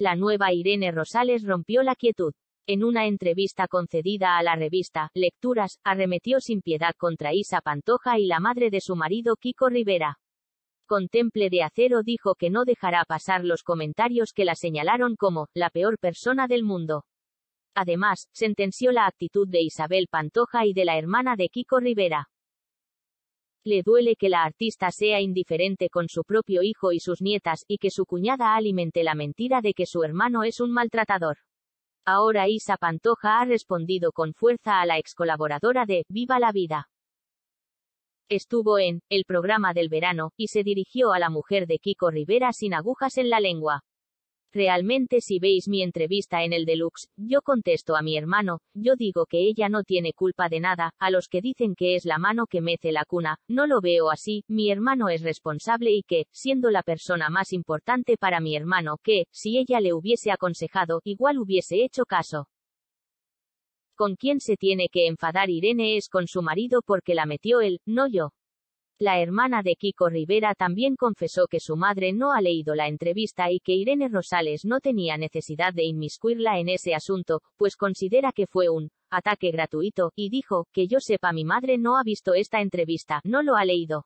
la nueva Irene Rosales rompió la quietud. En una entrevista concedida a la revista Lecturas, arremetió sin piedad contra Isa Pantoja y la madre de su marido Kiko Rivera. Con temple de acero dijo que no dejará pasar los comentarios que la señalaron como la peor persona del mundo. Además, sentenció la actitud de Isabel Pantoja y de la hermana de Kiko Rivera. Le duele que la artista sea indiferente con su propio hijo y sus nietas, y que su cuñada alimente la mentira de que su hermano es un maltratador. Ahora Isa Pantoja ha respondido con fuerza a la ex colaboradora de Viva la Vida. Estuvo en el programa del verano, y se dirigió a la mujer de Kiko Rivera sin agujas en la lengua. Realmente si veis mi entrevista en el deluxe, yo contesto a mi hermano, yo digo que ella no tiene culpa de nada, a los que dicen que es la mano que mece la cuna, no lo veo así, mi hermano es responsable y que, siendo la persona más importante para mi hermano, que, si ella le hubiese aconsejado, igual hubiese hecho caso. Con quién se tiene que enfadar Irene es con su marido porque la metió él, no yo. La hermana de Kiko Rivera también confesó que su madre no ha leído la entrevista y que Irene Rosales no tenía necesidad de inmiscuirla en ese asunto, pues considera que fue un ataque gratuito, y dijo, que yo sepa mi madre no ha visto esta entrevista, no lo ha leído.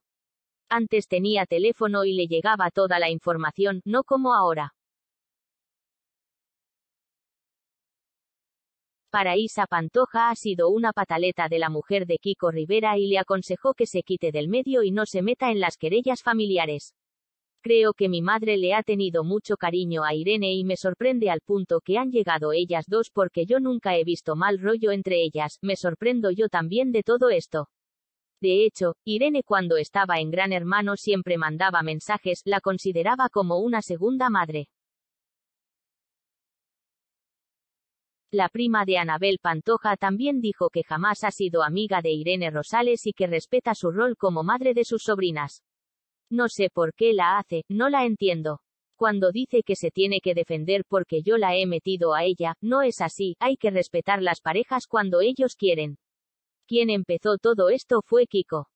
Antes tenía teléfono y le llegaba toda la información, no como ahora. Para Pantoja ha sido una pataleta de la mujer de Kiko Rivera y le aconsejó que se quite del medio y no se meta en las querellas familiares. Creo que mi madre le ha tenido mucho cariño a Irene y me sorprende al punto que han llegado ellas dos porque yo nunca he visto mal rollo entre ellas, me sorprendo yo también de todo esto. De hecho, Irene cuando estaba en Gran Hermano siempre mandaba mensajes, la consideraba como una segunda madre. La prima de Anabel Pantoja también dijo que jamás ha sido amiga de Irene Rosales y que respeta su rol como madre de sus sobrinas. No sé por qué la hace, no la entiendo. Cuando dice que se tiene que defender porque yo la he metido a ella, no es así, hay que respetar las parejas cuando ellos quieren. Quien empezó todo esto fue Kiko.